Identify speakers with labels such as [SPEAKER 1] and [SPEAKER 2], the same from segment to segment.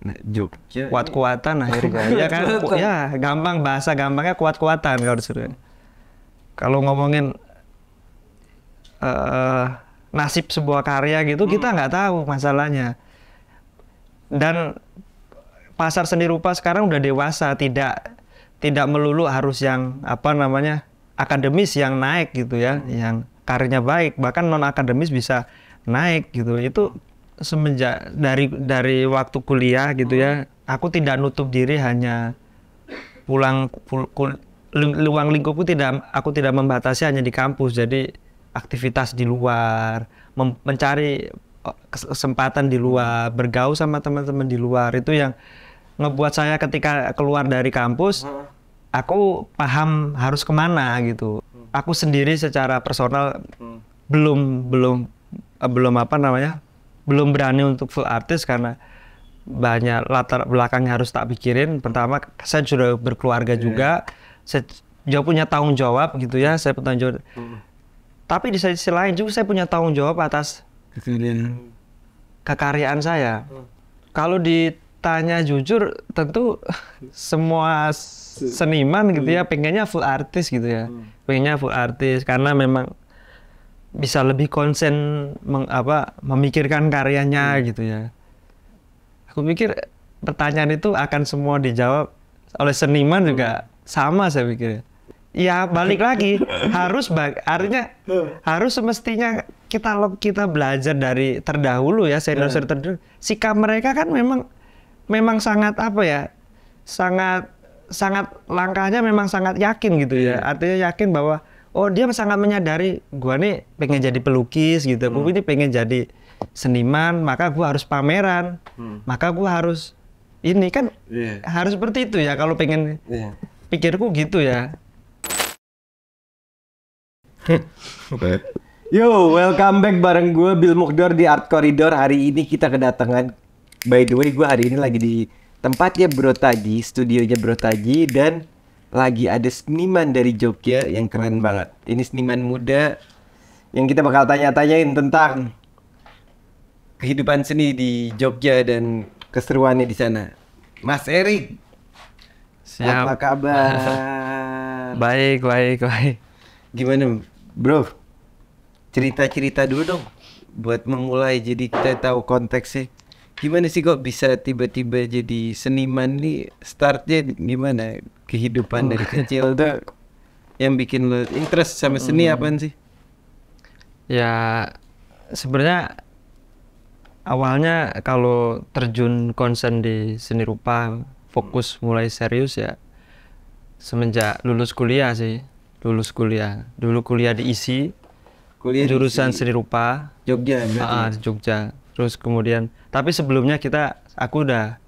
[SPEAKER 1] Nah, Jogja iya. kuat-kuatan akhirnya ya kan ya
[SPEAKER 2] gampang bahasa gampangnya kuat-kuatan kalau disuruh kalau ngomongin uh, nasib sebuah karya gitu hmm. kita nggak tahu masalahnya dan pasar seni rupa sekarang udah dewasa tidak tidak melulu harus yang apa namanya akademis yang naik gitu ya hmm. yang karirnya baik bahkan non akademis bisa naik gitu itu semenjak dari dari waktu kuliah gitu ya, hmm. ya aku tidak nutup diri hanya pulang pul, kul, luang lingkupku tidak aku tidak membatasi hanya di kampus jadi aktivitas di luar mem, mencari oh, kesempatan di luar hmm. bergaul sama teman-teman di luar itu yang ngebuat saya ketika keluar dari kampus hmm. aku paham harus kemana gitu hmm. aku sendiri secara personal hmm. belum belum eh, belum apa namanya belum berani untuk full artis karena banyak latar belakang yang harus tak pikirin. Pertama, saya sudah berkeluarga yeah. juga. Saya juga punya tanggung jawab gitu ya. Saya bertanggung jawab. Mm. Tapi di sisi lain juga saya punya tanggung jawab atas Kekirin. kekaryaan saya. Mm. Kalau ditanya jujur, tentu semua seniman gitu ya hmm. pengennya full artis gitu ya. Mm. Pengennya full artis karena memang bisa lebih konsen meng, apa memikirkan karyanya hmm. gitu ya. Aku pikir pertanyaan itu akan semua dijawab oleh seniman juga hmm. sama saya pikir. Ya balik lagi harus artinya hmm. harus semestinya kita kita belajar dari terdahulu ya senior senior hmm. terdahulu. Sikap mereka kan memang memang sangat apa ya sangat sangat langkahnya memang sangat yakin gitu ya. Artinya yakin bahwa oh dia sangat menyadari gua nih pengen jadi pelukis gitu hmm. gua ini pengen jadi seniman maka gua harus pameran hmm. maka gua harus ini kan yeah. harus seperti itu ya kalau pengen yeah. pikirku gitu ya Yo,
[SPEAKER 1] welcome back bareng gua Bill Mukdor di Art Corridor. Hari ini kita kedatangan By the way, gua hari ini lagi di tempatnya Bro Taji, studionya Bro Taji dan lagi ada seniman dari Jogja yang keren banget. Ini seniman muda yang kita bakal tanya-tanyain tentang kehidupan seni di Jogja dan keseruannya di sana. Mas Erik. Siap. Apa kabar? baik, baik, baik. Gimana, Bro? Cerita-cerita dulu dong buat memulai jadi kita tahu konteksnya gimana sih kok bisa tiba-tiba jadi seniman nih startnya gimana kehidupan dari oh. kecil tuh yang bikin lo interest sama seni hmm. apaan sih
[SPEAKER 2] ya sebenarnya awalnya kalau terjun konsen di seni rupa fokus hmm. mulai serius ya semenjak lulus kuliah sih lulus kuliah dulu kuliah di ISI kuliah jurusan di seni rupa Jogja ya Ah, ya? Jogja terus kemudian tapi sebelumnya kita aku udah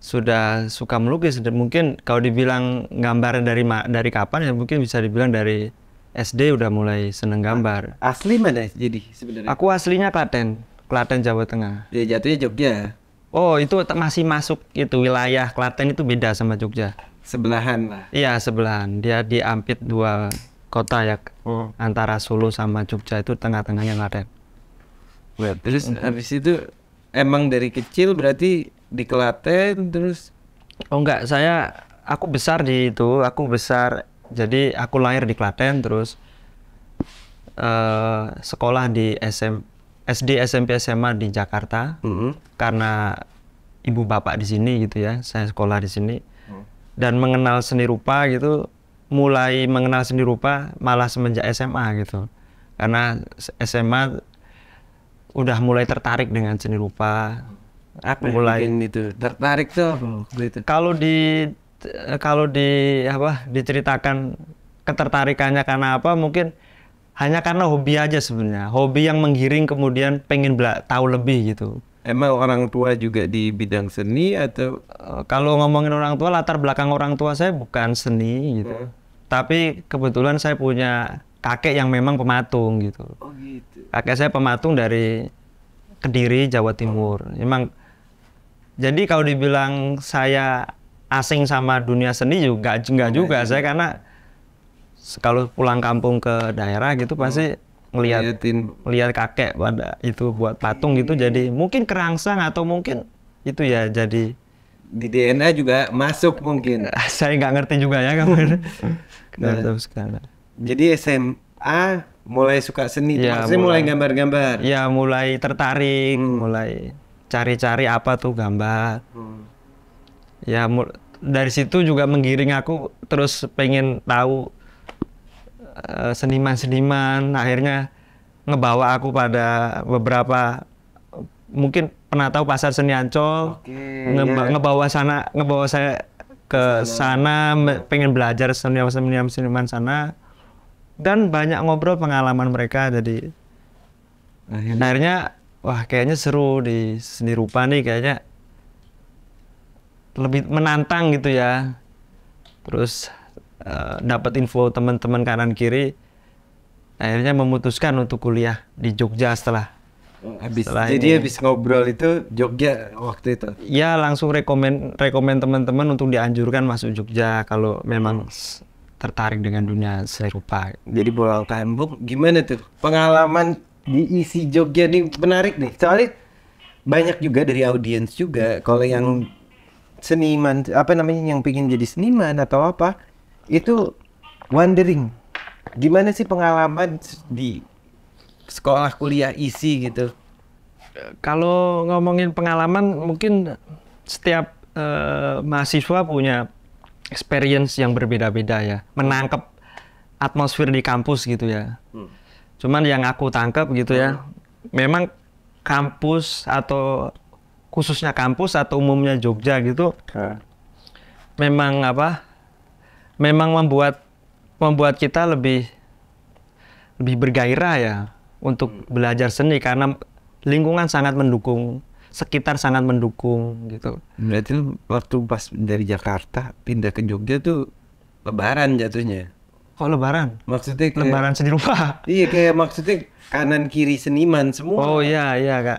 [SPEAKER 2] sudah suka melukis mungkin kalau dibilang gambar dari dari kapan ya mungkin bisa dibilang dari SD udah mulai seneng gambar asli mana jadi sebenarnya aku aslinya Klaten Klaten Jawa Tengah ya jatuhnya Jogja oh itu masih masuk itu wilayah Klaten itu beda sama Jogja sebelahan lah iya sebelahan dia diampit dua kota ya oh. antara Solo sama Jogja itu tengah-tengahnya Klaten Weird. Terus mm -hmm. habis itu emang dari kecil berarti di Klaten terus Oh enggak, saya aku besar di itu, aku besar. Jadi aku lahir di Klaten terus uh, sekolah di SM SD, SMP, SMA di Jakarta. Mm -hmm. Karena ibu bapak di sini gitu ya, saya sekolah di sini. Mm. Dan mengenal seni rupa gitu, mulai mengenal seni rupa malah semenjak SMA gitu. Karena SMA udah mulai tertarik dengan seni rupa aku nah, mulai itu tertarik tuh kalau di kalau di apa diceritakan ketertarikannya karena apa mungkin hanya karena hobi aja sebenarnya hobi yang menggiring kemudian pengen tahu lebih gitu emang orang tua juga di bidang seni atau eh, kalau ngomongin orang tua latar belakang orang tua saya bukan seni gitu hmm. tapi kebetulan saya punya kakek yang memang pematung gitu. Oh gitu. Kakek saya pematung dari Kediri, Jawa Timur. Oh. Memang jadi kalau dibilang saya asing sama dunia seni juga enggak oh, juga. Saya karena kalau pulang kampung ke daerah gitu pasti melihat oh. melihat kakek pada itu buat patung gitu iya. jadi mungkin kerangsang atau mungkin itu ya jadi di DNA juga masuk mungkin. Saya nggak ngerti juga ya kamu. Nggak tahu sekarang
[SPEAKER 1] jadi SMA mulai suka seni ya, maksudnya mulai
[SPEAKER 2] gambar-gambar ya mulai tertarik hmm. mulai cari-cari apa tuh gambar hmm. ya dari situ juga menggiring aku terus pengen tahu eh, seniman-seniman uh, akhirnya ngebawa aku pada beberapa mungkin pernah tahu pasar seni Ancol Oke, iya, ngeba iya. ngebawa sana ngebawa saya ke sana, sana pengen belajar seniman-seniman sana dan banyak ngobrol pengalaman mereka jadi akhirnya, akhirnya wah kayaknya seru di seni rupa nih kayaknya lebih menantang gitu ya terus uh, dapat info teman-teman kanan kiri akhirnya memutuskan untuk kuliah di Jogja setelah oh, habis setelah jadi ini. habis
[SPEAKER 1] ngobrol itu Jogja waktu itu
[SPEAKER 2] ya langsung rekomend rekomend teman-teman untuk dianjurkan masuk Jogja kalau memang tertarik dengan dunia serupa. Jadi pulang kampung gimana tuh pengalaman
[SPEAKER 1] di isi Jogja nih menarik nih. Soalnya banyak juga dari audiens juga kalau yang seniman apa namanya yang pingin jadi seniman atau apa itu wondering gimana sih pengalaman di sekolah kuliah
[SPEAKER 2] isi gitu. Kalau ngomongin pengalaman mungkin setiap uh, mahasiswa punya experience yang berbeda-beda ya, menangkap atmosfer di kampus gitu ya. Hmm. Cuman yang aku tangkap gitu ya, hmm. memang kampus atau khususnya kampus atau umumnya Jogja gitu, hmm. memang apa? Memang membuat membuat kita lebih lebih bergairah ya untuk hmm. belajar seni karena lingkungan sangat mendukung sekitar sangat mendukung gitu. Berarti waktu pas dari Jakarta pindah ke Jogja tuh lebaran
[SPEAKER 1] jatuhnya. Kok lebaran? Maksudnya
[SPEAKER 2] kayak, lebaran seni rupa. Iya kayak maksudnya kanan kiri seniman semua. Oh iya iya kak.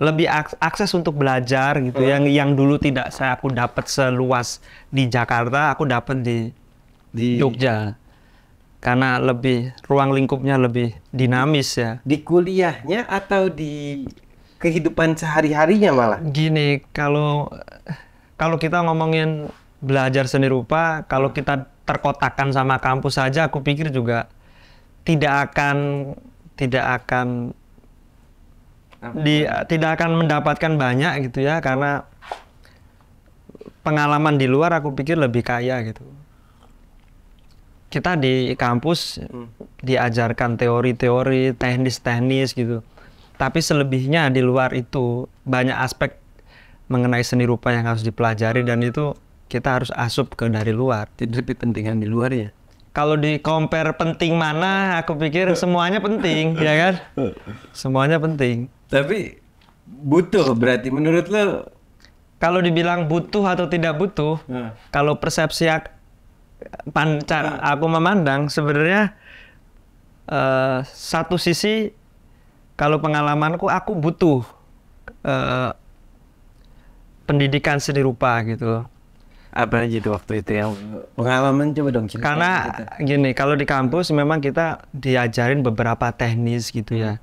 [SPEAKER 2] Lebih akses untuk belajar gitu hmm. yang yang dulu tidak saya aku dapat seluas di Jakarta aku dapat di di Jogja karena lebih ruang lingkupnya lebih dinamis ya. Di kuliahnya atau di kehidupan sehari-harinya malah. Gini, kalau kalau kita ngomongin belajar seni rupa, kalau kita terkotakan sama kampus saja, aku pikir juga tidak akan tidak akan di tidak akan mendapatkan banyak gitu ya karena pengalaman di luar aku pikir lebih kaya gitu. Kita di kampus hmm. diajarkan teori-teori, teknis-teknis gitu tapi selebihnya di luar itu banyak aspek mengenai seni rupa yang harus dipelajari dan itu kita harus asup ke dari luar. Jadi lebih pentingan di luar ya. Kalau di compare penting mana, aku pikir semuanya penting, ya kan? Semuanya penting. Tapi butuh berarti menurut lo kalau dibilang butuh atau tidak butuh, nah. kalau persepsi ak pancar nah. aku memandang sebenarnya uh, satu sisi kalau pengalamanku aku butuh uh, pendidikan seni rupa gitu Apa aja itu waktu itu ya? Pengalaman coba dong Karena kita. gini, kalau di kampus memang kita diajarin beberapa teknis gitu ya.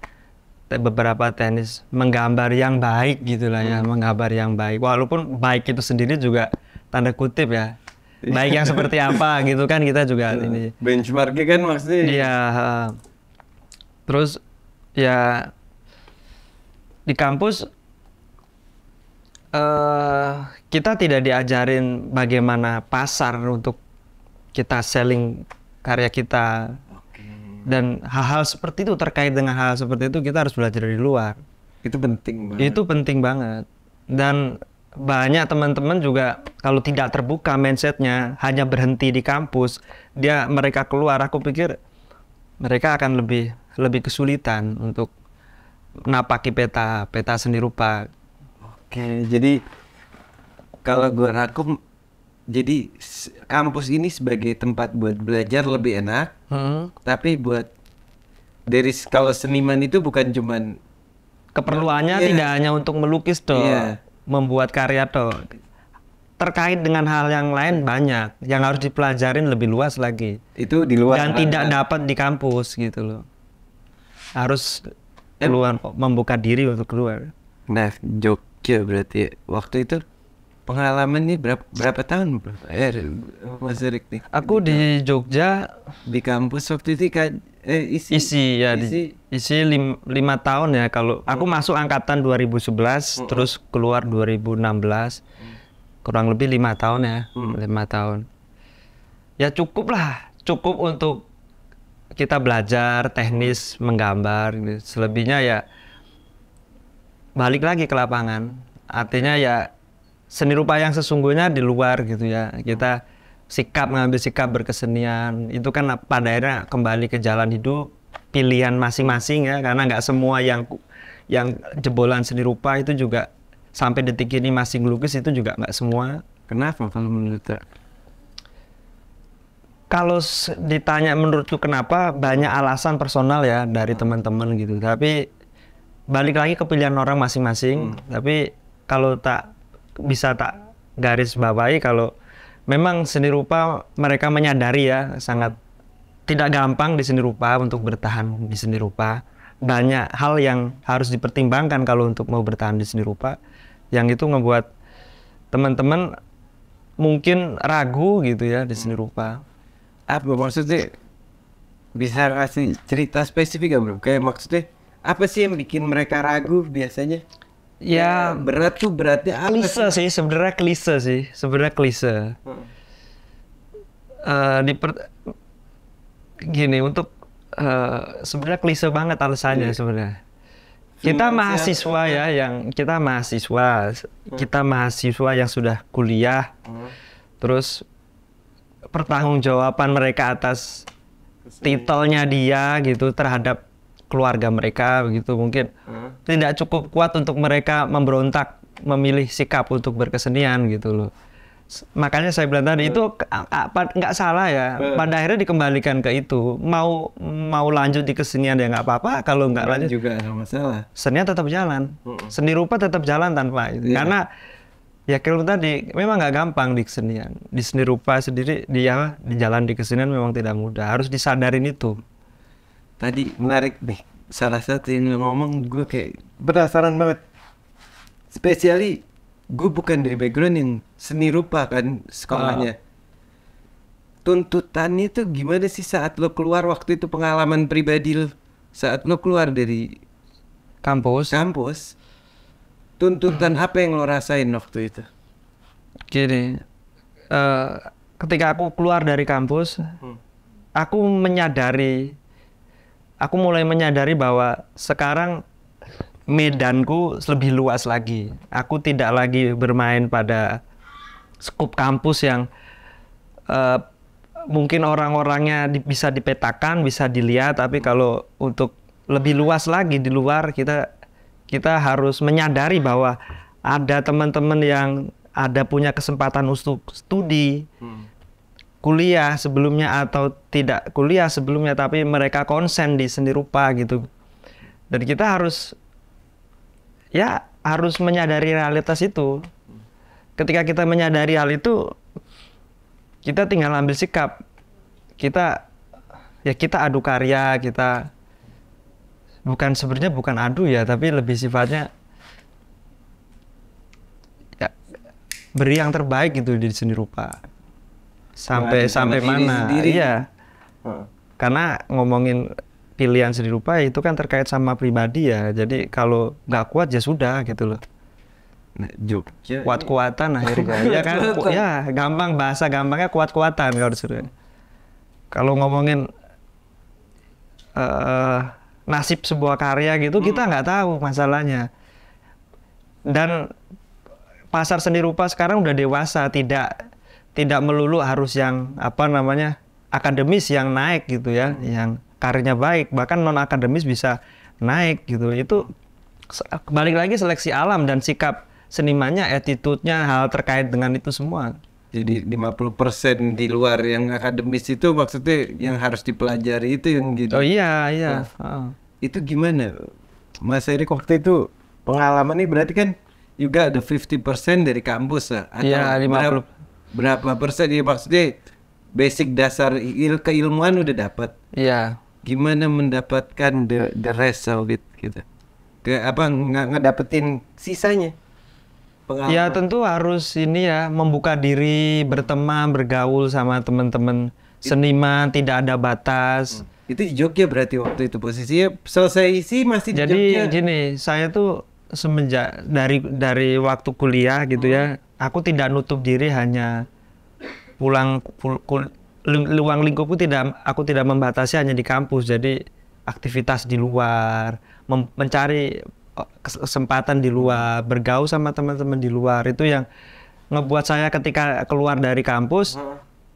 [SPEAKER 2] Beberapa teknis menggambar yang baik gitu lah ya, hmm. ya, menggambar yang baik. Walaupun baik itu sendiri juga tanda kutip ya. Iya. Baik yang seperti apa gitu kan kita juga iya. ini.
[SPEAKER 1] Benchmarknya kan maksudnya. Iya.
[SPEAKER 2] Terus ya di kampus uh, kita tidak diajarin bagaimana pasar untuk kita selling karya kita dan hal-hal seperti itu terkait dengan hal, hal seperti itu kita harus belajar dari luar itu penting banget itu penting banget dan banyak teman-teman juga kalau tidak terbuka mindsetnya hanya berhenti di kampus dia mereka keluar aku pikir mereka akan lebih lebih kesulitan untuk napaki peta peta seni rupa. Oke, jadi
[SPEAKER 1] kalau gue rakum, jadi kampus ini sebagai tempat buat belajar lebih enak hmm. tapi buat dari kalau seniman
[SPEAKER 2] itu bukan cuman keperluannya ya. tidak hanya untuk melukis tuh, ya. membuat karya tuh. terkait dengan hal yang lain banyak yang harus dipelajarin lebih luas lagi itu di luar dan tidak dapat di kampus gitu loh harus keluar eh, membuka diri untuk keluar
[SPEAKER 1] nah Jogja berarti waktu itu pengalaman ini berapa berapa tahun bro? Eh, Mas nih aku
[SPEAKER 2] di, Jogja di kampus waktu itu kan eh, isi isi ya isi, di, isi lim, lima tahun ya kalau oh. aku masuk angkatan 2011 oh. terus keluar 2016 mm. kurang lebih lima tahun ya hmm. lima tahun ya cukup lah cukup untuk kita belajar teknis menggambar gitu. selebihnya ya balik lagi ke lapangan artinya ya seni rupa yang sesungguhnya di luar gitu ya kita sikap mengambil sikap berkesenian itu kan pada akhirnya kembali ke jalan hidup pilihan masing-masing ya karena nggak semua yang yang jebolan seni rupa itu juga sampai detik ini masih ngelukis itu juga nggak semua kenapa kalau menurut kalau ditanya menurutku kenapa banyak alasan personal ya dari hmm. teman-teman gitu tapi balik lagi ke pilihan orang masing-masing hmm. tapi kalau tak bisa tak garis bawahi kalau memang seni rupa mereka menyadari ya sangat tidak gampang di seni rupa untuk bertahan di seni rupa banyak hal yang harus dipertimbangkan kalau untuk mau bertahan di seni rupa yang itu membuat teman-teman mungkin ragu gitu ya di seni hmm. rupa
[SPEAKER 1] apa maksudnya bisa kasih cerita spesifik gak bro? Kayak maksudnya apa sih yang bikin mereka ragu biasanya?
[SPEAKER 2] Ya, berat tuh beratnya apa klise sih, sebenarnya klise sih sebenarnya klise. Hmm. Uh, di per... gini untuk uh, sebenarnya klise banget alasannya yeah. sebenarnya. Kita mahasiswa ya yang kita mahasiswa, hmm. kita mahasiswa yang sudah kuliah, hmm. terus pertanggungjawaban mereka atas titelnya dia gitu terhadap keluarga mereka begitu mungkin hmm. tidak cukup kuat untuk mereka memberontak memilih sikap untuk berkesenian gitu loh makanya saya bilang tadi hmm. itu nggak salah ya hmm. pada akhirnya dikembalikan ke itu mau mau lanjut di kesenian ya nggak apa-apa kalau nggak iya lanjut juga nggak masalah seni tetap jalan hmm. seni rupa tetap jalan tanpa itu yeah. karena ya kalau tadi memang nggak gampang di kesenian di seni rupa sendiri dia di jalan di kesenian memang tidak mudah harus disadarin itu tadi menarik nih salah satu yang ngomong gue kayak
[SPEAKER 1] penasaran banget
[SPEAKER 2] spesiali
[SPEAKER 1] gue bukan dari background yang seni rupa kan sekolahnya oh. Ah. tuntutannya tuh gimana sih saat lo keluar waktu itu pengalaman pribadi lo saat lo keluar dari kampus kampus tuntutan hmm. apa yang lo rasain waktu
[SPEAKER 2] itu? Jadi uh, eh, ketika aku keluar dari kampus, hmm. aku menyadari, aku mulai menyadari bahwa sekarang medanku lebih luas lagi. Aku tidak lagi bermain pada skup kampus yang uh, mungkin orang-orangnya di, bisa dipetakan, bisa dilihat, tapi kalau untuk lebih luas lagi di luar kita kita harus menyadari bahwa ada teman-teman yang ada punya kesempatan untuk studi, hmm. kuliah sebelumnya atau tidak kuliah sebelumnya, tapi mereka konsen di seni rupa gitu. Dan kita harus ya harus menyadari realitas itu. Ketika kita menyadari hal itu, kita tinggal ambil sikap. Kita ya kita adu karya, kita bukan sebenarnya bukan adu ya tapi lebih sifatnya ya, beri yang terbaik gitu di seni rupa sampai nah, sampai mana sendiri. iya hmm. karena ngomongin pilihan seni rupa itu kan terkait sama pribadi ya jadi kalau nggak kuat ya sudah gitu loh nah, iya, kuat-kuatan akhirnya ya kan ya gampang bahasa gampangnya kuat-kuatan kalau disuruh kalau ngomongin uh, nasib sebuah karya gitu hmm. kita nggak tahu masalahnya dan pasar seni rupa sekarang udah dewasa tidak tidak melulu harus yang apa namanya akademis yang naik gitu ya hmm. yang karirnya baik bahkan non akademis bisa naik gitu itu balik lagi seleksi alam dan sikap senimannya attitude-nya hal terkait dengan itu semua jadi 50% di luar yang akademis
[SPEAKER 1] itu maksudnya yang harus dipelajari itu yang gitu. Oh iya iya.
[SPEAKER 2] oh. itu gimana
[SPEAKER 1] Mas Erik waktu itu pengalaman nih berarti kan juga ada 50% dari kampus ya atau ya, 50. Berapa, berapa persen ya maksudnya basic dasar il keilmuan udah dapat. Iya. Gimana mendapatkan the the rest of
[SPEAKER 2] it gitu. Ke
[SPEAKER 1] apa ngedapetin sisanya? pengalaman? Ya
[SPEAKER 2] tentu harus ini ya membuka diri, berteman, bergaul sama teman-teman seniman, tidak ada batas. Hmm. Itu Jogja berarti waktu itu posisinya selesai isi masih di Jadi Jogja. gini, saya tuh semenjak dari dari waktu kuliah gitu ya, hmm. ya, aku tidak nutup diri hanya pulang pul, kul, luang lingkupku tidak aku tidak membatasi hanya di kampus. Jadi aktivitas di luar, mencari kesempatan di luar bergaul sama teman-teman di luar itu yang ngebuat saya ketika keluar dari kampus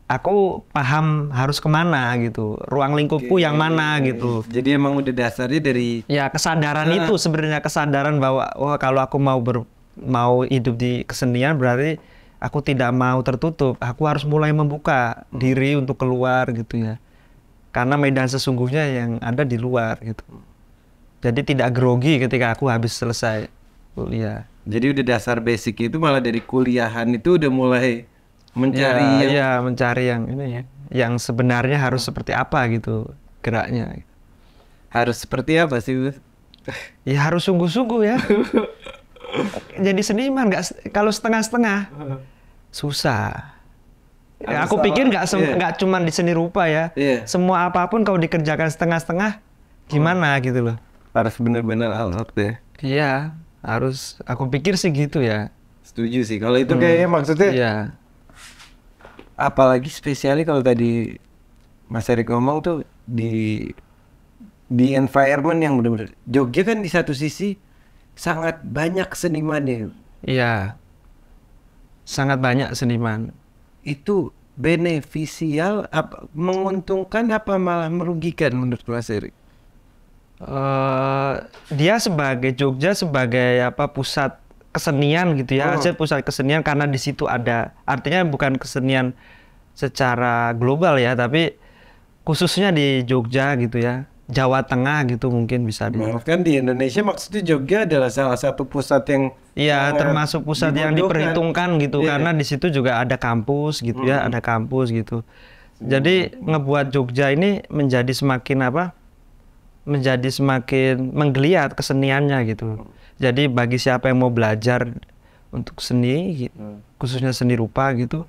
[SPEAKER 2] aku paham harus kemana gitu ruang lingkupku yang mana gitu
[SPEAKER 1] jadi emang udah dasarnya dari ya
[SPEAKER 2] kesadaran nah. itu sebenarnya kesadaran bahwa oh, kalau aku mau ber mau hidup di kesenian berarti aku tidak mau tertutup aku harus mulai membuka hmm. diri untuk keluar gitu ya karena medan sesungguhnya yang ada di luar gitu jadi tidak grogi ketika aku habis selesai kuliah.
[SPEAKER 1] Jadi udah dasar basic itu malah dari kuliahan itu udah mulai mencari ya, yang... ya
[SPEAKER 2] mencari yang ini ya, yang sebenarnya harus seperti apa gitu geraknya. Harus seperti apa sih? ya harus sungguh-sungguh ya. Jadi seniman nggak kalau setengah-setengah susah. Ya, aku pikir nggak iya. nggak yeah. cuma di seni rupa ya. Yeah. Semua apapun kalau dikerjakan setengah-setengah hmm. gimana oh. gitu loh harus benar-benar all out ya iya harus aku pikir sih gitu ya setuju
[SPEAKER 1] sih kalau itu kayaknya hmm, maksudnya iya apalagi spesialnya kalau tadi Mas Erick ngomong tuh di di environment yang benar-benar Jogja kan di satu sisi sangat banyak seniman ya. Iya. Sangat banyak seniman. Itu beneficial apa
[SPEAKER 2] menguntungkan apa malah merugikan menurut Mas Erick? uh, dia sebagai Jogja sebagai apa pusat kesenian gitu ya, oh. pusat kesenian karena di situ ada artinya bukan kesenian secara global ya, tapi khususnya di Jogja gitu ya. Jawa Tengah gitu mungkin bisa di.
[SPEAKER 1] Kan di Indonesia maksudnya Jogja adalah salah satu pusat yang
[SPEAKER 2] iya termasuk pusat yang diperhitungkan gitu yeah. karena di situ juga ada kampus gitu mm. ya hmm. ada kampus gitu jadi hmm. ngebuat Jogja ini menjadi semakin apa menjadi semakin menggeliat keseniannya gitu. Hmm. Jadi bagi siapa yang mau belajar untuk seni, hmm. khususnya seni rupa gitu,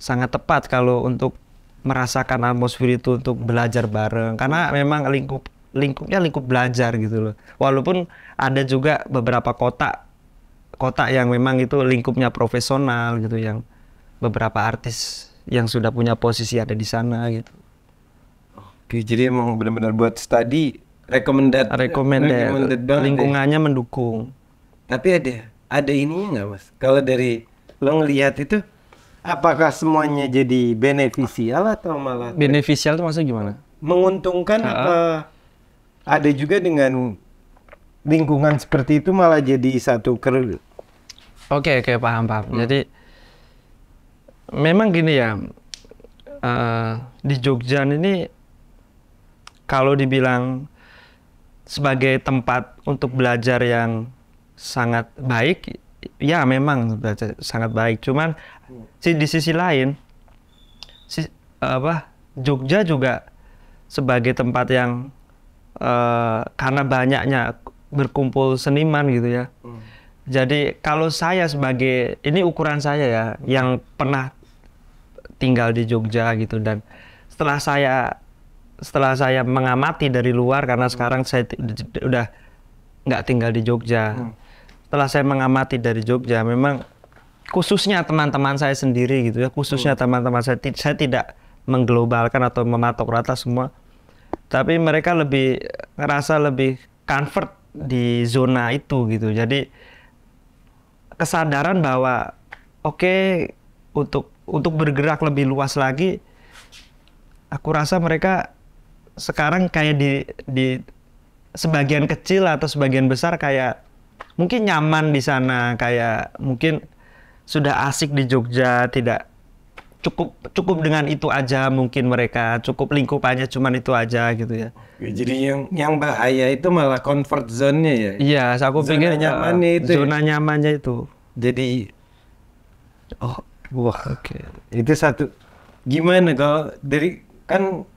[SPEAKER 2] sangat tepat kalau untuk merasakan atmosfer itu untuk belajar bareng. Karena hmm. memang lingkup lingkupnya lingkup belajar gitu loh. Walaupun ada juga beberapa kota kota yang memang itu lingkupnya profesional gitu yang beberapa artis yang sudah punya posisi ada di sana gitu.
[SPEAKER 1] Oke, jadi emang benar-benar buat study recommended recommended, recommended banget ya. lingkungannya deh. mendukung tapi ada ada ininya nggak mas kalau dari lo ngelihat itu apakah semuanya jadi beneficial atau malah
[SPEAKER 2] beneficial itu maksudnya gimana
[SPEAKER 1] menguntungkan uh, apa ada juga dengan lingkungan seperti itu malah jadi satu kerel oke
[SPEAKER 2] okay, oke okay, paham paham hmm. jadi memang gini ya uh, di Jogja ini kalau dibilang sebagai tempat untuk belajar yang sangat baik ya memang sangat baik cuman si di sisi lain si apa Jogja juga sebagai tempat yang uh, karena banyaknya berkumpul seniman gitu ya hmm. jadi kalau saya sebagai ini ukuran saya ya yang pernah tinggal di Jogja gitu dan setelah saya setelah saya mengamati dari luar karena hmm. sekarang saya udah nggak tinggal di Jogja. Hmm. Setelah saya mengamati dari Jogja, memang khususnya teman-teman saya sendiri gitu ya, khususnya hmm. teman-teman saya, saya tidak mengglobalkan atau mematok rata semua, tapi mereka lebih ngerasa lebih comfort di zona itu gitu. Jadi kesadaran bahwa oke okay, untuk untuk bergerak lebih luas lagi, aku rasa mereka sekarang kayak di di sebagian kecil atau sebagian besar kayak mungkin nyaman di sana kayak mungkin sudah asik di Jogja tidak cukup cukup dengan itu aja mungkin mereka cukup lingkupannya cuman itu aja gitu ya.
[SPEAKER 1] Jadi yang
[SPEAKER 2] yang bahaya itu malah comfort
[SPEAKER 1] zone-nya ya.
[SPEAKER 2] Iya, saya aku zona pikir nyamannya uh, eh, itu. Ya? Zona nyamannya itu. Jadi
[SPEAKER 1] oh wah oke. Okay. Itu satu gimana kalau dari kan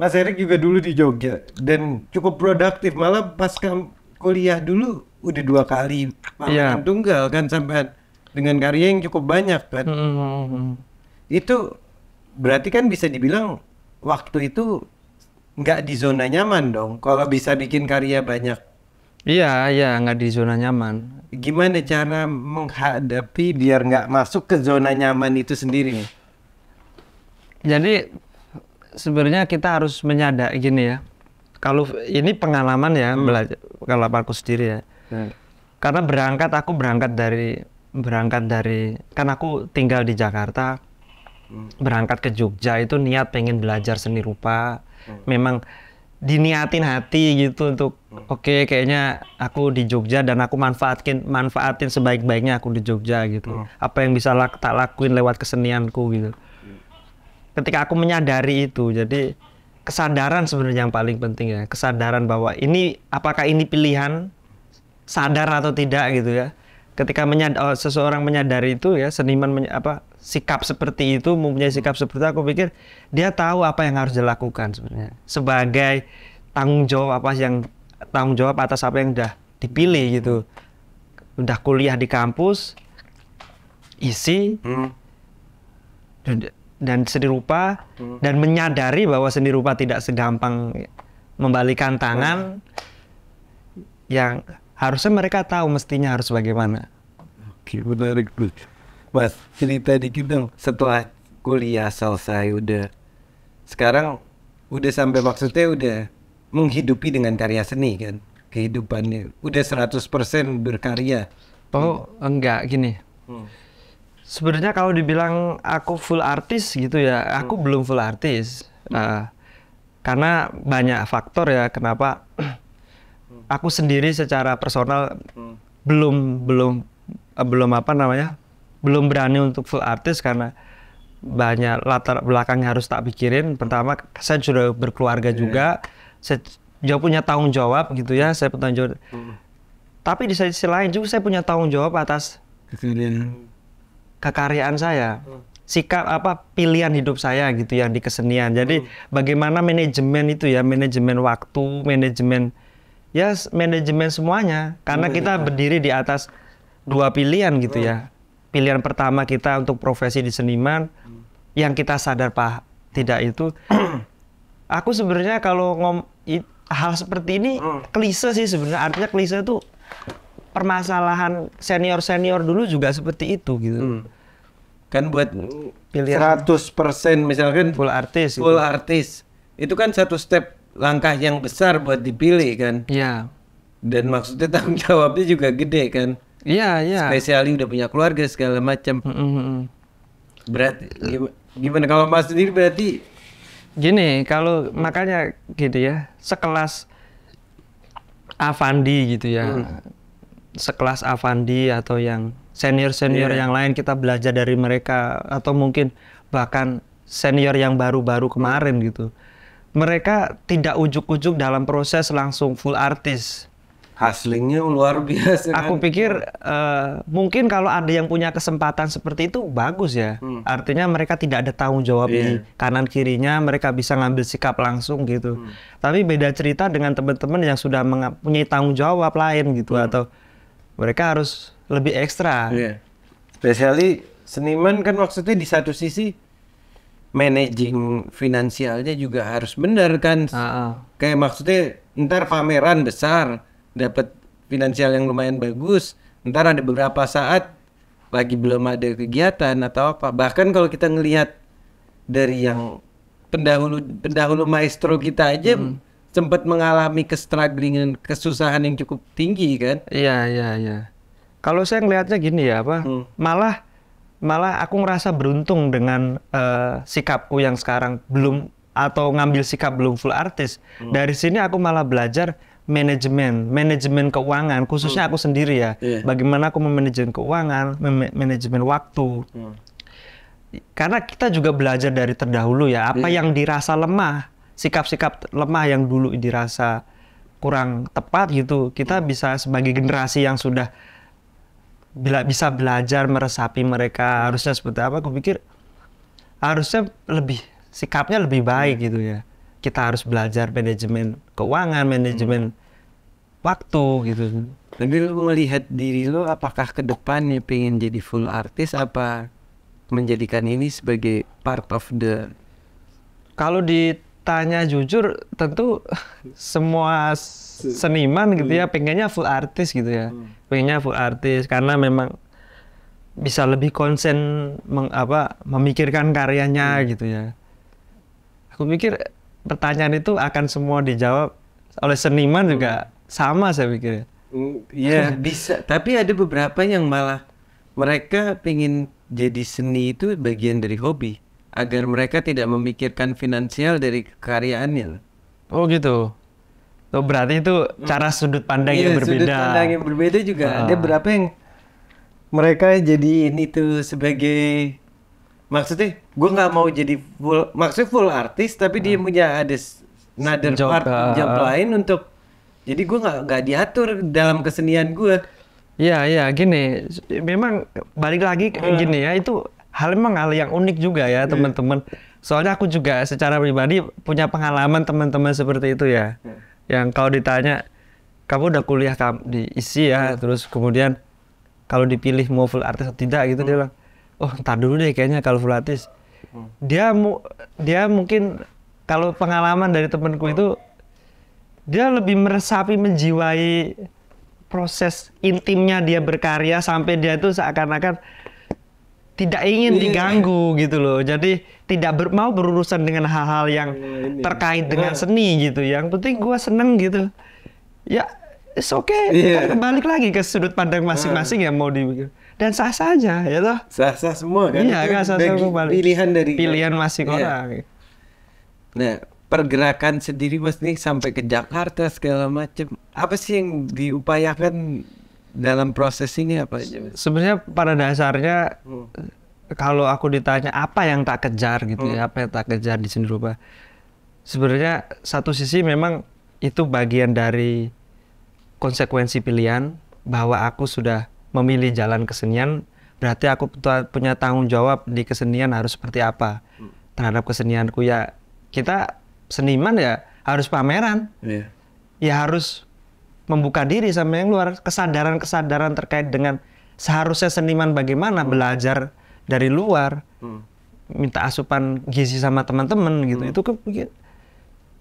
[SPEAKER 1] Mas Erik juga dulu di Jogja dan cukup produktif malah pas kuliah dulu udah dua kali makan iya. tunggal kan sampai dengan karya yang cukup banyak kan mm-hmm. itu berarti kan bisa dibilang waktu itu nggak di zona nyaman dong kalau bisa bikin karya banyak
[SPEAKER 2] iya iya nggak di zona nyaman gimana cara menghadapi biar
[SPEAKER 1] nggak masuk ke zona nyaman itu sendiri
[SPEAKER 2] jadi sebenarnya kita harus menyadari gini ya. Kalau ini pengalaman ya hmm. belajar kalau aku sendiri ya. Hmm. Karena berangkat aku berangkat dari berangkat dari kan aku tinggal di Jakarta. Hmm. Berangkat ke Jogja itu niat pengen belajar seni rupa. Hmm. Memang diniatin hati gitu untuk hmm. oke okay, kayaknya aku di Jogja dan aku manfaatin manfaatin sebaik-baiknya aku di Jogja gitu. Hmm. Apa yang bisa lak, tak lakuin lewat kesenianku gitu. Hmm ketika aku menyadari itu jadi kesadaran sebenarnya yang paling penting ya kesadaran bahwa ini apakah ini pilihan sadar atau tidak gitu ya ketika menyad oh, seseorang menyadari itu ya seniman meny apa sikap seperti itu mempunyai sikap seperti itu aku pikir dia tahu apa yang harus dilakukan sebenarnya sebagai tanggung jawab apa yang tanggung jawab atas apa yang sudah dipilih gitu sudah kuliah di kampus isi hmm dan seni hmm. dan menyadari bahwa seni rupa tidak segampang membalikan tangan hmm. yang harusnya mereka tahu mestinya harus bagaimana. Oke menarik tuh. Mas cerita tadi kita setelah kuliah selesai udah
[SPEAKER 1] sekarang udah sampai maksudnya udah menghidupi dengan karya seni kan
[SPEAKER 2] kehidupannya udah 100% berkarya. Oh enggak gini. Hmm Sebenarnya kalau dibilang aku full artis gitu ya, aku hmm. belum full artis. Hmm. Uh, karena banyak faktor ya kenapa hmm. aku sendiri secara personal hmm. belum belum uh, belum apa namanya belum berani untuk full artis karena banyak latar belakang yang harus tak pikirin. Pertama saya sudah berkeluarga yeah. juga, saya juga punya tanggung jawab gitu ya, saya bertanggung jawab. Hmm. Tapi di sisi lain juga saya punya tanggung jawab atas kekaryaan saya, hmm. sikap apa pilihan hidup saya gitu yang di kesenian. Jadi hmm. bagaimana manajemen itu ya, manajemen waktu, manajemen ya manajemen semuanya karena hmm, kita ya. berdiri di atas dua pilihan gitu ya. hmm. ya. Pilihan pertama kita untuk profesi di seniman hmm. yang kita sadar Pak tidak itu aku sebenarnya kalau ngom hal seperti ini hmm. klise sih sebenarnya artinya klise itu permasalahan senior senior dulu juga seperti itu gitu hmm. kan buat pilihan 100% misalkan full artis gitu. full gitu.
[SPEAKER 1] artis itu kan satu step langkah yang besar buat dipilih kan iya dan maksudnya tanggung jawabnya juga gede kan
[SPEAKER 2] iya iya
[SPEAKER 1] spesialnya udah punya keluarga segala macam
[SPEAKER 2] mm -hmm. berarti
[SPEAKER 1] gimana kalau mas sendiri berarti
[SPEAKER 2] gini kalau makanya gitu ya sekelas Avandi gitu ya hmm sekelas Avandi atau yang senior-senior yeah. yang lain kita belajar dari mereka atau mungkin bahkan senior yang baru-baru kemarin gitu. Mereka tidak ujuk-ujuk dalam proses langsung full artis. hasilnya luar biasa. Kan? Aku pikir uh, mungkin kalau ada yang punya kesempatan seperti itu bagus ya. Hmm. Artinya mereka tidak ada tanggung jawab yeah. di iya. kanan kirinya, mereka bisa ngambil sikap langsung gitu. Hmm. Tapi beda cerita dengan teman-teman yang sudah mempunyai tanggung jawab lain gitu hmm. atau mereka harus lebih ekstra. Yeah. Spesialnya
[SPEAKER 1] seniman kan maksudnya di satu sisi managing finansialnya juga harus benar kan. Uh -uh. Kayak maksudnya ntar pameran besar dapat finansial yang lumayan bagus, ntar ada beberapa saat lagi belum ada kegiatan atau apa. Bahkan kalau kita ngelihat dari yang pendahulu pendahulu maestro kita aja hmm sempat mengalami kestrugglingan, kesusahan yang
[SPEAKER 2] cukup tinggi kan? Iya, iya, iya. Kalau saya ngelihatnya gini ya, apa? Hmm. Malah malah aku ngerasa beruntung dengan uh, sikapku yang sekarang belum atau ngambil sikap belum full artis. Hmm. Dari sini aku malah belajar manajemen, manajemen keuangan, khususnya hmm. aku sendiri ya. Yeah. Bagaimana aku memanajemen keuangan, mem manajemen waktu. Hmm. Karena kita juga belajar dari terdahulu ya, apa yeah. yang dirasa lemah sikap-sikap lemah yang dulu dirasa kurang tepat gitu kita bisa sebagai generasi yang sudah bila bisa belajar meresapi mereka harusnya seperti apa aku pikir harusnya lebih sikapnya lebih baik hmm. gitu ya kita harus belajar manajemen keuangan manajemen hmm. waktu gitu tapi lu melihat diri lu apakah ke depannya pengen jadi full artis apa menjadikan ini sebagai part of the kalau di tanya jujur tentu semua seniman gitu ya hmm. pengennya full artis gitu ya hmm. pengennya full artis karena memang bisa lebih konsen meng, apa memikirkan karyanya hmm. gitu ya aku pikir pertanyaan itu akan semua dijawab oleh seniman hmm. juga sama saya pikir
[SPEAKER 1] ya bisa tapi ada beberapa yang malah mereka pengen jadi seni itu bagian dari hobi agar mereka tidak memikirkan finansial
[SPEAKER 2] dari kekayaannya. Oh gitu. Oh berarti itu cara hmm. sudut pandang iya, yang berbeda. Sudut pandang yang berbeda juga. Uh. Ah. Ada berapa
[SPEAKER 1] yang mereka jadi ini tuh sebagai maksudnya gue nggak mau jadi full maksud full artis tapi uh. dia hmm. punya ada another job, part ah, job ah. lain untuk jadi gue nggak nggak diatur
[SPEAKER 2] dalam kesenian gue. Iya iya gini memang balik lagi ke hmm. gini ya itu hal memang hal yang unik juga ya iya. teman-teman. Soalnya aku juga secara pribadi punya pengalaman teman-teman seperti itu ya. Iya. Yang kalau ditanya kamu udah kuliah di ISI ya, iya. terus kemudian kalau dipilih mau full artis atau tidak gitu dia hmm. bilang, "Oh, ntar dulu deh kayaknya kalau full artis." Hmm. Dia mu dia mungkin kalau pengalaman dari temanku itu dia lebih meresapi menjiwai proses intimnya dia berkarya sampai dia itu seakan-akan tidak ingin yeah. diganggu gitu loh. Jadi tidak ber, mau berurusan dengan hal-hal yang yeah, terkait yeah. dengan iya. seni gitu. Yang penting gue seneng gitu. Ya, it's okay. Yeah. Kan balik lagi ke sudut pandang masing-masing ah. yang mau di dan sah saja ya toh. Sah sah semua kan. Iya kan sah sah Pilihan dari pilihan masing yeah. orang.
[SPEAKER 1] Nah pergerakan sendiri mas nih sampai ke Jakarta segala macam apa sih yang
[SPEAKER 2] diupayakan dalam proses ini apa aja? Sebenarnya pada dasarnya hmm. kalau aku ditanya apa yang tak kejar gitu ya, hmm. ya, apa yang tak kejar di sini rupa. Sebenarnya satu sisi memang itu bagian dari konsekuensi pilihan bahwa aku sudah memilih jalan kesenian, berarti aku punya tanggung jawab di kesenian harus seperti apa hmm. terhadap kesenianku ya. Kita seniman ya harus pameran. Yeah. Ya harus membuka diri sama yang luar, kesadaran-kesadaran terkait dengan seharusnya seniman bagaimana hmm. belajar dari luar, hmm. minta asupan gizi sama teman-teman gitu. Hmm. Itu ke, ya,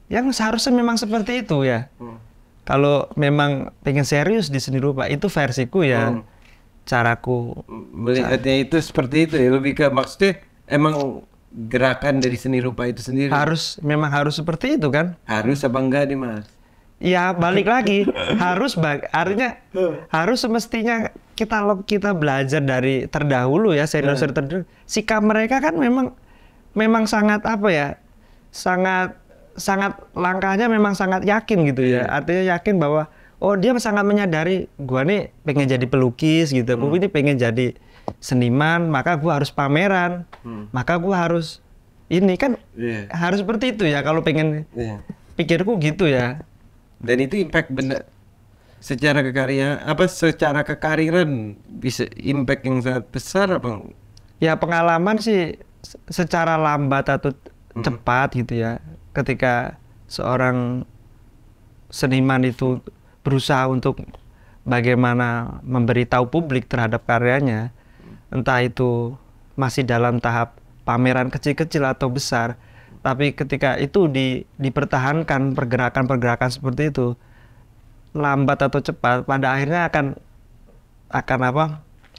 [SPEAKER 2] yang seharusnya memang seperti itu ya. Hmm. Kalau memang pengen serius di seni rupa itu versiku ya. Hmm. Caraku melihatnya cara. itu
[SPEAKER 1] seperti itu ya, lebih ke maksudnya emang gerakan dari seni rupa itu sendiri. Harus memang
[SPEAKER 2] harus seperti itu kan? Harus apa enggak nih Mas? ya balik lagi harus bag, artinya harus semestinya kita lo kita belajar dari terdahulu ya senior senior iya. terdahulu sikap mereka kan memang memang sangat apa ya sangat sangat langkahnya memang sangat yakin gitu ya iya. artinya yakin bahwa oh dia sangat menyadari gua nih pengen jadi pelukis gitu gue gua ini hmm. pengen jadi seniman maka gua harus pameran hmm. maka gua harus ini kan iya. harus seperti itu ya kalau pengen pikirku gitu ya
[SPEAKER 1] dan itu impact bener secara
[SPEAKER 2] kekarya apa secara kekariran bisa impact yang sangat besar apa ya pengalaman sih secara lambat atau hmm cepat gitu ya ketika seorang seniman itu berusaha untuk bagaimana memberitahu publik terhadap karyanya entah itu masih dalam tahap pameran kecil-kecil atau besar tapi ketika itu di, dipertahankan pergerakan-pergerakan seperti itu lambat atau cepat pada akhirnya akan akan apa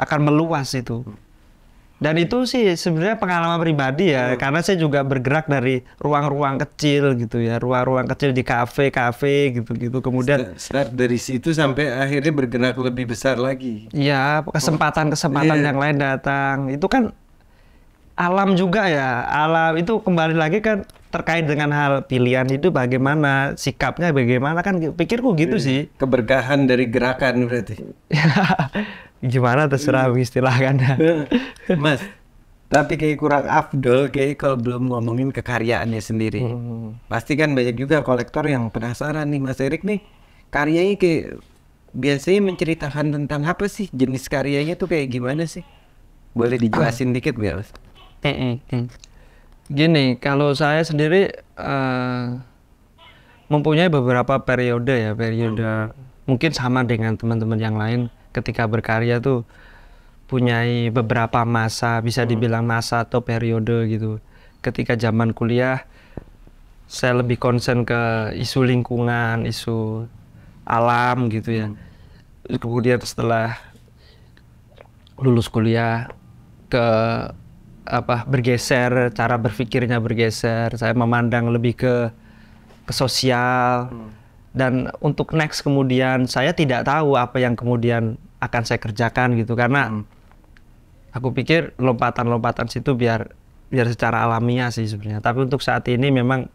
[SPEAKER 2] akan meluas itu dan itu sih sebenarnya pengalaman pribadi ya hmm. karena saya juga bergerak dari ruang-ruang kecil gitu ya ruang-ruang kecil di kafe kafe gitu gitu kemudian start, dari situ sampai
[SPEAKER 1] akhirnya bergerak lebih besar lagi
[SPEAKER 2] ya kesempatan kesempatan oh. Iya. yeah. yang lain datang itu kan alam juga ya alam itu kembali lagi kan terkait dengan hal pilihan itu bagaimana sikapnya bagaimana kan pikirku gitu iya, sih keberkahan dari gerakan berarti gimana terserah hmm. kan
[SPEAKER 1] mas tapi kayak kurang afdol kayak kalau belum ngomongin kekaryaannya sendiri hmm. pasti kan banyak juga kolektor yang penasaran nih mas Erik nih karyanya kayak biasanya menceritakan tentang apa sih jenis karyanya tuh kayak gimana sih boleh dijelasin
[SPEAKER 2] dikit biar Gini, kalau saya sendiri uh, mempunyai beberapa periode ya, periode mungkin sama dengan teman-teman yang lain ketika berkarya tuh punyai beberapa masa, bisa hmm. dibilang masa atau periode gitu. Ketika zaman kuliah saya lebih konsen ke isu lingkungan, isu alam gitu ya. Hmm. Kemudian setelah lulus kuliah ke apa bergeser cara berpikirnya bergeser saya memandang lebih ke ke sosial hmm. dan untuk next kemudian saya tidak tahu apa yang kemudian akan saya kerjakan gitu karena hmm. aku pikir lompatan-lompatan situ biar biar secara alamiah sih sebenarnya tapi untuk saat ini memang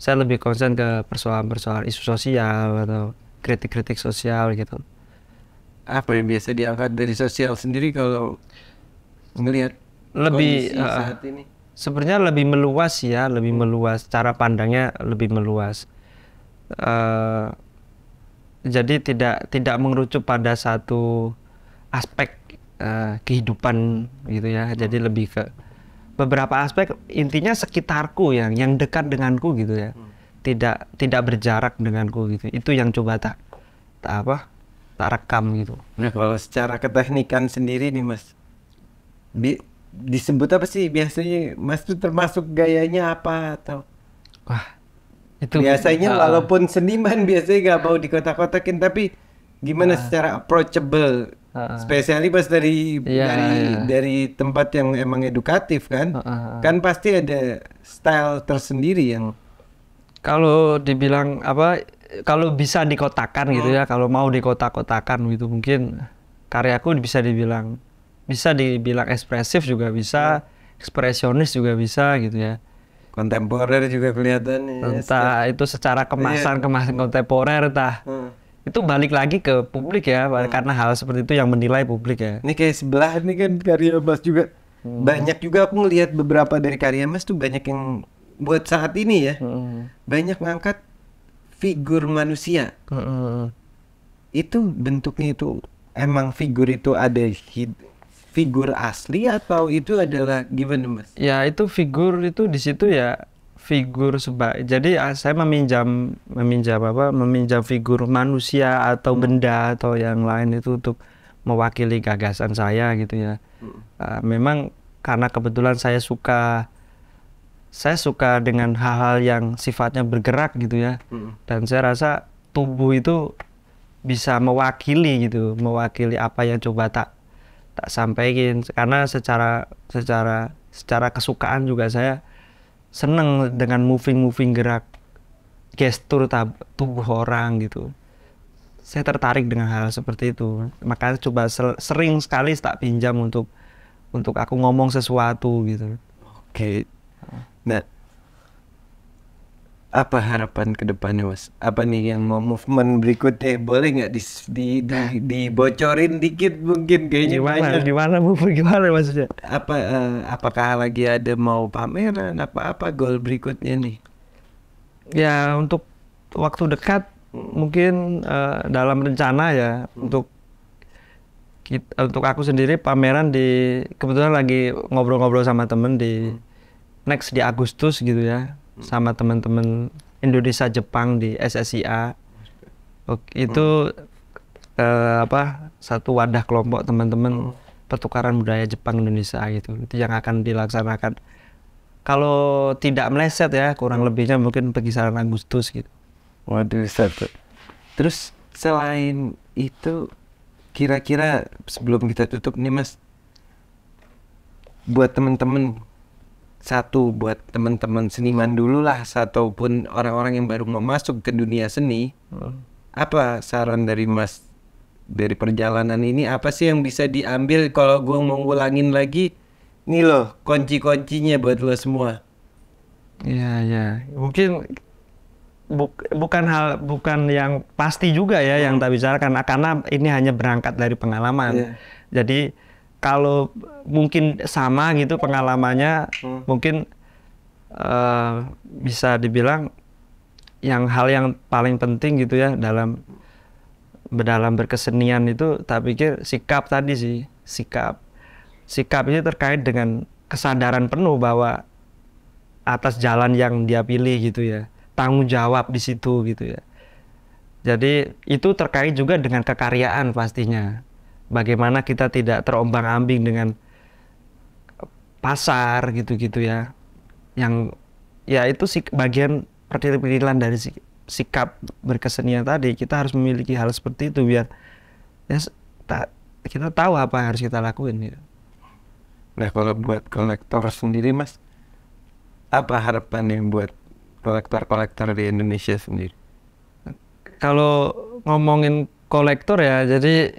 [SPEAKER 2] saya lebih konsen ke persoalan-persoalan isu sosial atau kritik-kritik sosial gitu
[SPEAKER 1] apa yang biasa diangkat dari sosial sendiri kalau melihat
[SPEAKER 2] lebih sebenarnya lebih meluas ya, lebih hmm. meluas. Cara pandangnya lebih meluas. Uh, jadi tidak tidak mengerucut pada satu aspek uh, kehidupan gitu ya. Hmm. Jadi lebih ke beberapa aspek intinya sekitarku yang yang dekat denganku gitu ya. Hmm. Tidak tidak berjarak denganku gitu. Itu yang coba tak, tak apa? tak rekam gitu.
[SPEAKER 1] Nah, kalau secara keteknikan sendiri nih Mas disebut apa sih biasanya Mas itu termasuk gayanya apa atau wah itu biasanya uh, walaupun seniman biasanya nggak mau kota kotakin tapi gimana uh, secara approachable uh, ah. spesialnya pas dari iya, dari iya, iya. dari tempat yang emang edukatif kan uh, uh, uh. kan pasti ada style tersendiri yang
[SPEAKER 2] kalau dibilang apa kalau bisa dikotakan gitu hmm. ya kalau mau dikotak-kotakan gitu mungkin karyaku bisa dibilang bisa dibilang ekspresif juga bisa, iya. ekspresionis juga bisa gitu ya. Kontemporer juga kelihatan. Iya entah ya. itu secara kemasan yeah. kemasan kontemporer, entah. Hmm itu balik lagi ke publik ya hmm. karena hal seperti itu yang menilai publik ya
[SPEAKER 1] ini kayak sebelah ini kan karya mas juga hmm. banyak juga aku ngelihat beberapa dari karya mas tuh banyak yang buat saat ini ya hmm. banyak mengangkat figur manusia hmm. itu bentuknya itu emang figur itu ada hid figur asli atau itu adalah given mas?
[SPEAKER 2] Ya itu figur itu di situ ya figur sebab Jadi ah, saya meminjam meminjam apa? Meminjam figur manusia atau hmm. benda atau yang lain itu untuk mewakili gagasan saya gitu ya. Hmm. Uh, memang karena kebetulan saya suka saya suka dengan hal-hal yang sifatnya bergerak gitu ya. Hmm. Dan saya rasa tubuh itu bisa mewakili gitu, mewakili apa yang coba tak tak sampaikan karena secara secara secara kesukaan juga saya seneng dengan moving moving gerak gestur tab tubuh orang gitu saya tertarik dengan hal seperti itu makanya coba sering sekali tak pinjam untuk untuk aku ngomong sesuatu gitu oke okay. nah
[SPEAKER 1] apa harapan kedepannya mas? Apa nih yang mau movement berikutnya? Boleh nggak di, di, di, bocorin dikit mungkin kayaknya gimana, banyak.
[SPEAKER 2] Gimana movement gimana maksudnya?
[SPEAKER 1] Apa uh, apakah lagi ada mau pameran? Apa-apa goal berikutnya nih?
[SPEAKER 2] Ya untuk waktu dekat mungkin uh, dalam rencana ya hmm. untuk kita, untuk aku sendiri pameran di kebetulan lagi ngobrol-ngobrol sama temen di hmm. next di Agustus gitu ya sama teman-teman Indonesia Jepang di SSIA. Oke, itu hmm. eh, apa satu wadah kelompok teman-teman hmm. pertukaran budaya Jepang Indonesia gitu. Itu yang akan dilaksanakan. Kalau tidak meleset ya, kurang lebihnya mungkin pergi perkisaran Agustus gitu.
[SPEAKER 1] Waduh, satu.
[SPEAKER 2] Terus selain
[SPEAKER 1] itu kira-kira sebelum kita tutup nih Mas buat teman-teman satu buat teman-teman seniman dulu lah ataupun orang-orang yang baru mau masuk ke dunia seni hmm. apa saran dari mas dari perjalanan ini apa sih yang bisa diambil kalau gue mau ngulangin lagi nih loh kunci-kuncinya buat lo semua
[SPEAKER 2] ya ya mungkin buk, bukan hal bukan yang pasti juga ya hmm. yang tak bicarakan karena ini hanya berangkat dari pengalaman yeah. jadi kalau mungkin sama gitu pengalamannya hmm. mungkin uh, bisa dibilang yang hal yang paling penting gitu ya dalam dalam berkesenian itu tak pikir sikap tadi sih sikap sikap ini terkait dengan kesadaran penuh bahwa atas jalan yang dia pilih gitu ya tanggung jawab di situ gitu ya jadi itu terkait juga dengan kekaryaan pastinya bagaimana kita tidak terombang-ambing dengan pasar gitu-gitu ya yang ya itu sik bagian pertilan dari sik sikap berkesenian tadi kita harus memiliki hal seperti itu biar ya ta kita tahu apa yang harus kita lakuin gitu. Nah
[SPEAKER 1] kalau buat kolektor sendiri mas apa harapan yang buat
[SPEAKER 2] kolektor-kolektor di Indonesia sendiri? Kalau ngomongin kolektor ya jadi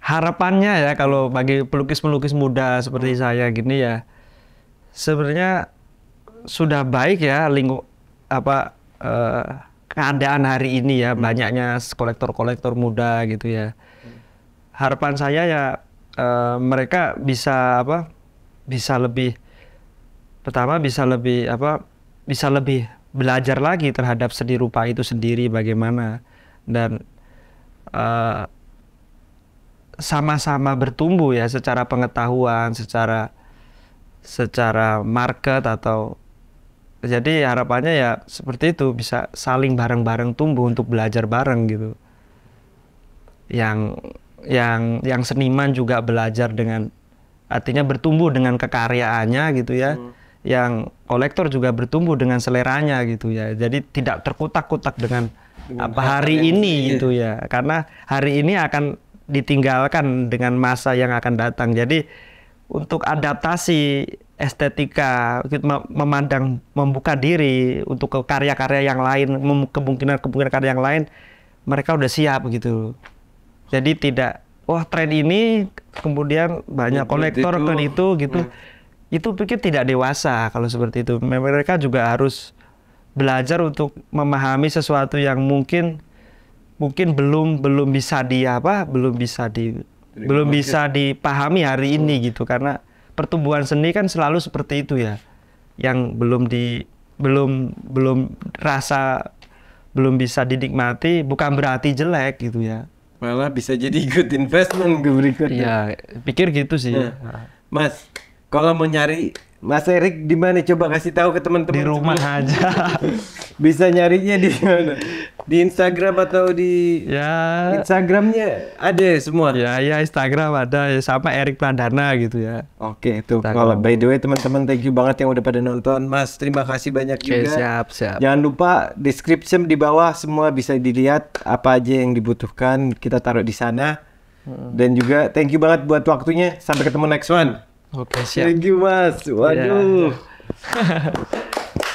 [SPEAKER 2] harapannya ya kalau bagi pelukis-pelukis muda seperti hmm. saya gini ya sebenarnya sudah baik ya lingkup apa eh, keadaan hari ini ya hmm. banyaknya kolektor-kolektor muda gitu ya hmm. harapan saya ya eh, mereka bisa apa bisa lebih pertama bisa lebih apa bisa lebih belajar lagi terhadap seni rupa itu sendiri bagaimana dan uh, sama-sama bertumbuh ya secara pengetahuan, secara secara market atau jadi harapannya ya seperti itu bisa saling bareng-bareng tumbuh untuk belajar bareng gitu. Yang yang yang seniman juga belajar dengan artinya bertumbuh dengan kekaryaannya gitu ya. Hmm. Yang kolektor juga bertumbuh dengan seleranya gitu ya. Jadi tidak terkutak-kutak dengan, dengan apa hari ini gitu ya. Karena hari ini akan ditinggalkan dengan masa yang akan datang. Jadi untuk adaptasi estetika, memandang membuka diri untuk karya-karya yang lain, kemungkinan-kemungkinan karya yang lain, mereka udah siap gitu. Jadi tidak wah tren ini kemudian banyak kolektor ke itu gitu. Hmm. Itu pikir tidak dewasa kalau seperti itu. Mereka juga harus belajar untuk memahami sesuatu yang mungkin mungkin belum belum bisa di apa belum bisa di Jadi belum bisa dipahami hari ini gitu karena pertumbuhan seni kan selalu seperti itu ya yang belum di belum belum rasa belum bisa dinikmati bukan berarti jelek gitu ya
[SPEAKER 1] malah bisa jadi good investment berikutnya ya
[SPEAKER 2] pikir gitu sih nah. mas
[SPEAKER 1] kalau mau nyari Mas Erik di mana coba kasih tahu ke teman-teman di rumah coba. aja bisa nyarinya di mana di Instagram atau di ya
[SPEAKER 2] Instagramnya ada semua ya ya Instagram ada ya, sama Erik Plandana gitu ya oke itu
[SPEAKER 1] kalau by the way teman-teman thank you banget yang udah pada nonton Mas terima kasih banyak okay, juga siap siap jangan lupa description di bawah semua bisa dilihat apa aja yang dibutuhkan kita taruh di sana hmm. dan juga thank you banget buat waktunya sampai ketemu next one Oke, siap. Thank you, Mas. Iya. Waduh.
[SPEAKER 2] Yeah.